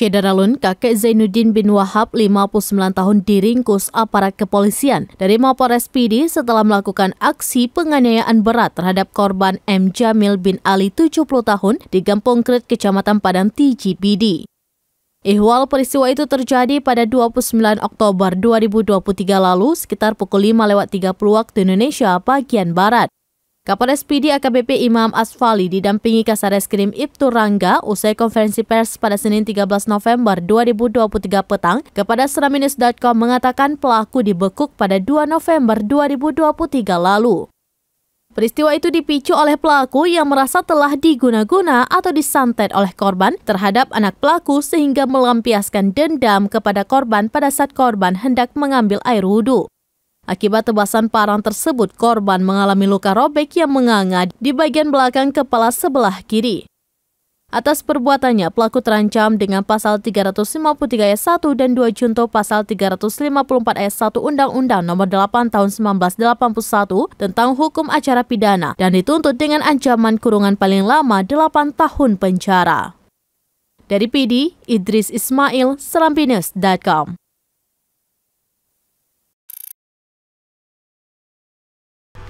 Alun, kakek Zainuddin bin Wahab, 59 tahun diringkus aparat kepolisian dari Mapores PD setelah melakukan aksi penganiayaan berat terhadap korban M. Jamil bin Ali, 70 tahun, di Gampung Kret, Kecamatan Padang, TGPD. Ihwal peristiwa itu terjadi pada 29 Oktober 2023 lalu sekitar pukul 5 lewat 30 waktu Indonesia bagian Barat. Kapolres PD AKBP Imam Asfali didampingi Kasareskrim Ibtu Rangga usai konferensi pers pada Senin 13 November 2023 petang kepada seraminus.com mengatakan pelaku dibekuk pada 2 November 2023 lalu. Peristiwa itu dipicu oleh pelaku yang merasa telah diguna-guna atau disantet oleh korban terhadap anak pelaku sehingga melampiaskan dendam kepada korban pada saat korban hendak mengambil air wudhu. Akibat tebasan parang tersebut, korban mengalami luka robek yang menganga di bagian belakang kepala sebelah kiri. Atas perbuatannya, pelaku terancam dengan pasal 353 ayat 1 dan 2 junto pasal 354 ayat 1 Undang-Undang Nomor 8 Tahun 1981 tentang hukum acara pidana dan dituntut dengan ancaman kurungan paling lama 8 tahun penjara. Dari PD, Idris Ismail, Serambinus.com